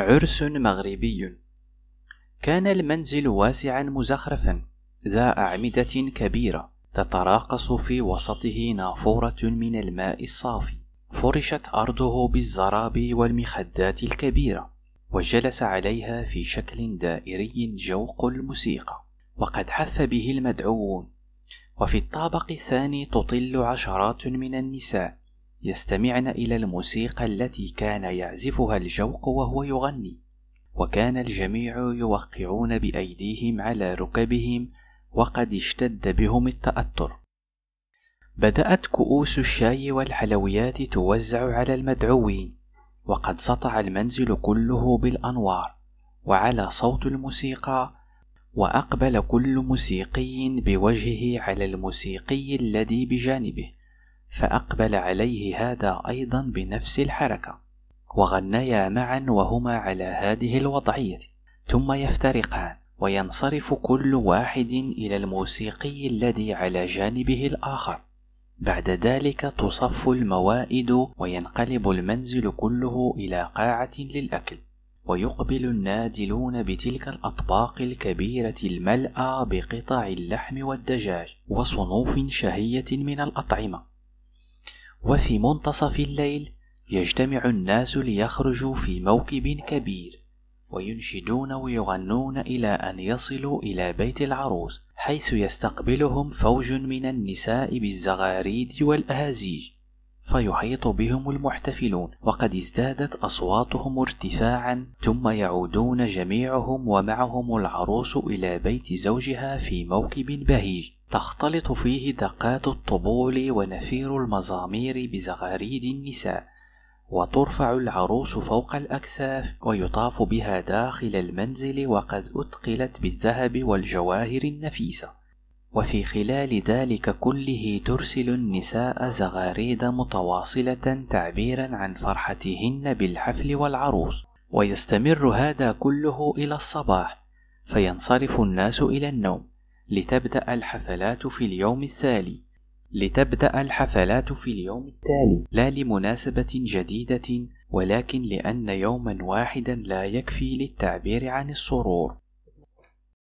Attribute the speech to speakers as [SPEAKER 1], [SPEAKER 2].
[SPEAKER 1] عرس مغربي كان المنزل واسعا مزخرفا ذا أعمدة كبيرة تتراقص في وسطه نافورة من الماء الصافي فرشت أرضه بالزرابي والمخدات الكبيرة وجلس عليها في شكل دائري جوق الموسيقى وقد حث به المدعوون وفي الطابق الثاني تطل عشرات من النساء يستمعن إلى الموسيقى التي كان يعزفها الجوق وهو يغني وكان الجميع يوقعون بأيديهم على ركبهم وقد اشتد بهم التأثر بدأت كؤوس الشاي والحلويات توزع على المدعوين وقد سطع المنزل كله بالأنوار وعلى صوت الموسيقى وأقبل كل موسيقي بوجهه على الموسيقي الذي بجانبه فأقبل عليه هذا أيضا بنفس الحركة وغنيا معا وهما على هذه الوضعية ثم يفترقان وينصرف كل واحد إلى الموسيقي الذي على جانبه الآخر بعد ذلك تصف الموائد وينقلب المنزل كله إلى قاعة للأكل ويقبل النادلون بتلك الأطباق الكبيرة الملأى بقطع اللحم والدجاج وصنوف شهية من الأطعمة وفي منتصف الليل يجتمع الناس ليخرجوا في موكب كبير وينشدون ويغنون إلى أن يصلوا إلى بيت العروس حيث يستقبلهم فوج من النساء بالزغاريد والأهازيج فيحيط بهم المحتفلون وقد ازدادت اصواتهم ارتفاعا ثم يعودون جميعهم ومعهم العروس الى بيت زوجها في موكب بهيج تختلط فيه دقات الطبول ونفير المزامير بزغاريد النساء وترفع العروس فوق الأكثاف ويطاف بها داخل المنزل وقد أثقلت بالذهب والجواهر النفيسة وفي خلال ذلك كله ترسل النساء زغاريد متواصلة تعبيرا عن فرحتهن بالحفل والعروس ويستمر هذا كله إلى الصباح فينصرف الناس إلى النوم لتبدأ الحفلات في اليوم التالي لتبدأ الحفلات في اليوم التالي لا لمناسبة جديدة ولكن لأن يوما واحدا لا يكفي للتعبير عن السرور